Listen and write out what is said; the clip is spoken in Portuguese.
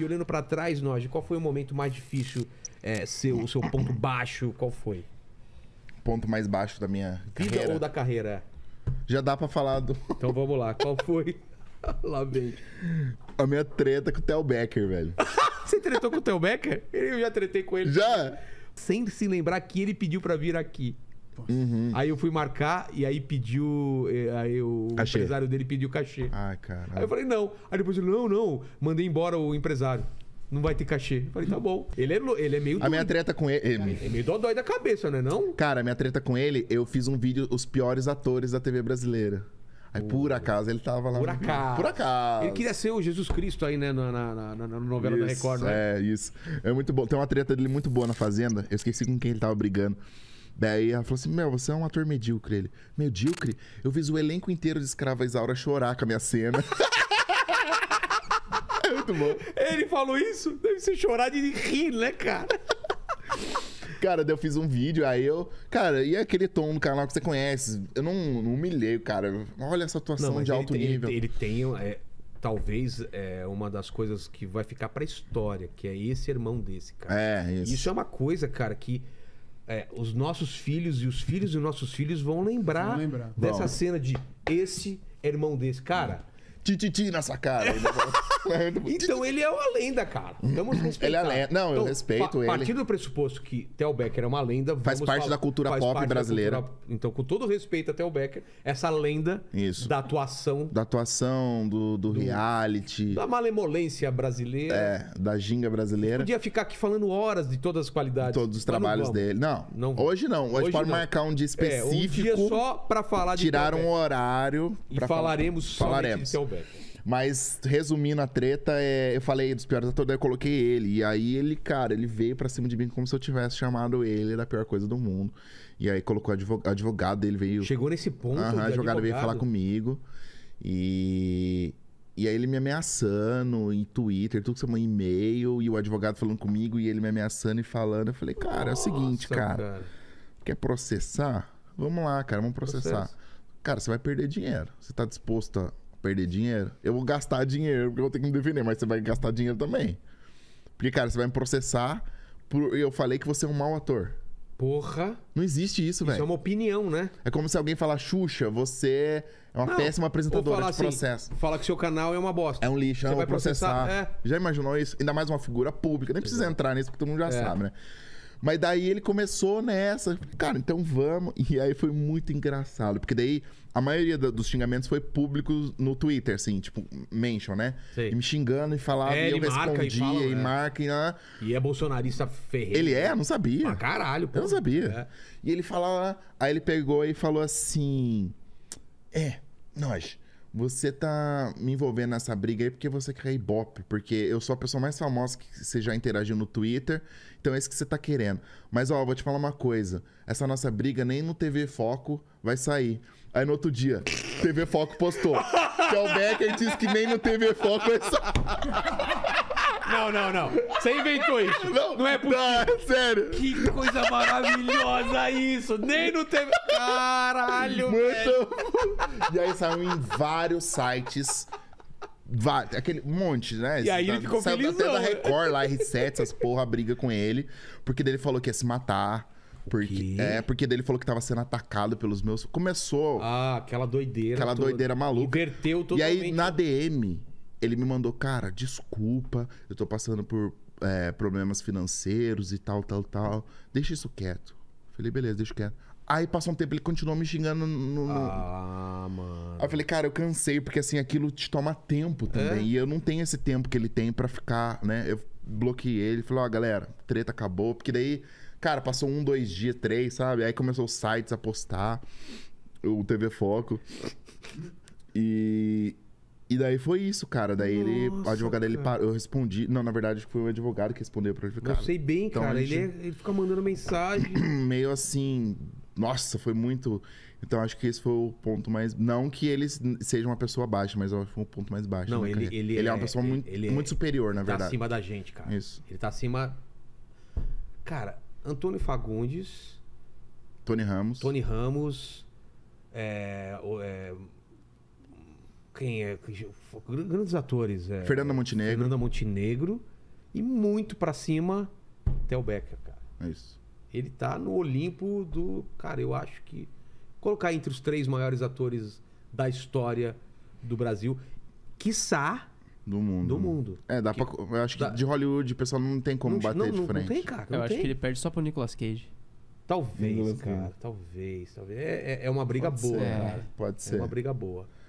E olhando para trás, Noj, qual foi o momento mais difícil é, seu, o seu ponto baixo? Qual foi? Ponto mais baixo da minha Vida carreira. ou da carreira? Já dá para falar do. Então vamos lá, qual foi? lá vem. A minha treta com o Theo Becker, velho. Você tretou com o Theo Becker? Eu já tretei com ele. Já? Sem se lembrar que ele pediu para vir aqui. Uhum. Aí eu fui marcar e aí pediu. Eh, aí o cachê. empresário dele pediu cachê. Ai, cara. Aí eu falei, não. Aí depois ele, não, não. Mandei embora o empresário. Não vai ter cachê. Eu falei, tá bom. Ele é, ele é meio doido. A minha treta com ele. É meio dodói da cabeça, né? Não, não? Cara, a minha treta com ele, eu fiz um vídeo, os piores atores da TV brasileira. Aí, por acaso, ele tava lá. Por acaso. Por acaso. Ele queria ser o Jesus Cristo aí, né? Na, na, na, na novela isso, da Record, né? É, isso. É muito bom. Tem uma treta dele muito boa na Fazenda. Eu esqueci com quem ele tava brigando. Daí ela falou assim: Meu, você é um ator medíocre. Ele, medíocre? Eu fiz o elenco inteiro de Escrava Isaura chorar com a minha cena. é muito bom. Ele falou isso? Deve ser chorar de rir, né, cara? Cara, eu fiz um vídeo, aí eu. Cara, e aquele tom no canal que você conhece? Eu não, não humilhei o cara. Olha essa atuação não, de alto nível. Ele, tem. É, talvez é, uma das coisas que vai ficar pra história, que é esse irmão desse, cara. É, isso. Isso é uma coisa, cara, que é, os nossos filhos e os filhos dos nossos filhos vão lembrar, lembrar. dessa Bom. cena de esse é irmão desse. Cara, tititi na sacada. É então ele é uma lenda, cara. Vamos uhum. respeitar. Ele é lenda. Não, então, eu respeito pa ele. Partindo do pressuposto que Theo Becker é uma lenda, faz parte falar, da cultura pop brasileira. Cultura, então, com todo respeito a Theo Becker, essa lenda Isso. da atuação, da atuação do, do, do reality, da malemolência brasileira, é, da ginga brasileira. Podia ficar aqui falando horas de todas as qualidades, todos os trabalhos não dele. Não, não hoje não. Hoje, hoje pode não. marcar um dia específico, é, um dia só para falar de tirar um horário e falaremos falaremos. de Theo mas, resumindo a treta, é, eu falei dos piores atores, daí eu coloquei ele. E aí ele, cara, ele veio pra cima de mim como se eu tivesse chamado ele da pior coisa do mundo. E aí colocou advogado, advogado dele, veio. Chegou nesse ponto. Aham, advogado, advogado veio falar comigo. E. E aí ele me ameaçando em Twitter, tudo que você e-mail, e o advogado falando comigo, e ele me ameaçando e falando. Eu falei, cara, Nossa, é o seguinte, cara, cara, Quer processar? Vamos lá, cara, vamos processar. Processo. Cara, você vai perder dinheiro. Você tá disposto a perder dinheiro, eu vou gastar dinheiro, porque eu vou ter que me defender, mas você vai gastar dinheiro também. Porque, cara, você vai me processar por eu falei que você é um mau ator. Porra. Não existe isso, velho. Isso é uma opinião, né? É como se alguém falar, Xuxa, você é uma não, péssima apresentadora de assim, processo. Assim, fala que seu canal é uma bosta. É um lixo, você vai processar. processar. É. Já imaginou isso? Ainda mais uma figura pública. Nem Exato. precisa entrar nisso, porque todo mundo já é. sabe, né? Mas daí ele começou nessa. Cara, então vamos. E aí foi muito engraçado. Porque daí a maioria dos xingamentos foi público no Twitter, assim, tipo, mention, né? E me xingando e falava, é, e eu respondia, e, fala, e né? marca, e... Ah. E é bolsonarista ferreiro. Ele é? Não sabia. Pra caralho, pô. Eu não sabia. É. E ele falava... Aí ele pegou e falou assim... É, nós... Você tá me envolvendo nessa briga aí porque você quer ibope, porque eu sou a pessoa mais famosa que você já interagiu no Twitter, então é isso que você tá querendo. Mas ó, vou te falar uma coisa, essa nossa briga nem no TV Foco vai sair. Aí no outro dia, TV Foco postou, que é o Becker disse que nem no TV Foco vai sair. Não, não, não. Você inventou isso. Não, não é tá, possível. Não, sério. Que coisa maravilhosa isso. Nem no TV. Caralho, Mano. velho. E aí saiu em vários sites. aquele um monte, né? E aí ele ficou saiu felizão. Até da Record lá, R7, essas porra, briga com ele. Porque dele falou que ia se matar. Porque, é, porque dele falou que tava sendo atacado pelos meus. Começou. Ah, aquela doideira. Aquela toda. doideira maluca. Inverteu totalmente. E aí, na DM, ele me mandou, cara, desculpa, eu tô passando por é, problemas financeiros e tal, tal, tal. Deixa isso quieto. Falei, beleza, deixa quieto. Aí passou um tempo, ele continuou me xingando no. no... Ah, mano. Aí eu falei, cara, eu cansei, porque assim, aquilo te toma tempo também. É? E eu não tenho esse tempo que ele tem para ficar, né? Eu bloqueei ele, falei, ó, oh, galera, treta acabou. Porque daí, cara, passou um, dois dias, três, sabe? Aí começou os sites a postar, o TV Foco. E, e daí foi isso, cara. Daí ele, o advogado dele parou. Eu respondi. Não, na verdade foi o advogado que respondeu pra ele. ficar. Eu sei bem, Então, cara. gente- Ele, é- ele fica mandando mensagem. meio assim. Nossa, foi muito. Então acho que esse foi o ponto mais. Não que ele seja uma pessoa baixa, mas eu acho que foi o ponto mais baixo. Não, ele- ele é, é uma pessoa ele- muito, ele é- muito superior, na Ele tá verdade. acima da gente, cara. Isso. Ele tá acima. Cara, Antônio Fagundes, Tony Ramos. Tony Ramos, é, é, quem é? Grandes atores. É, Fernanda Montenegro. Fernanda Montenegro. E muito para cima, Theo Becker, cara. É isso. Ele tá no Olimpo do. Cara, eu acho que. Colocar entre os três maiores atores da história do Brasil. Quiçá. Do mundo. Do mundo. É, dá para pra. Eu acho que dá... de Hollywood o pessoal não tem como não, bater não, de frente. Não tem, cara. Não eu tem. acho que ele perde só pro Nicolas Cage. Talvez, Nicolas cara. Cage. Talvez, talvez. É, é, é uma briga Pode boa, ser. É, cara. Pode ser. É uma briga boa.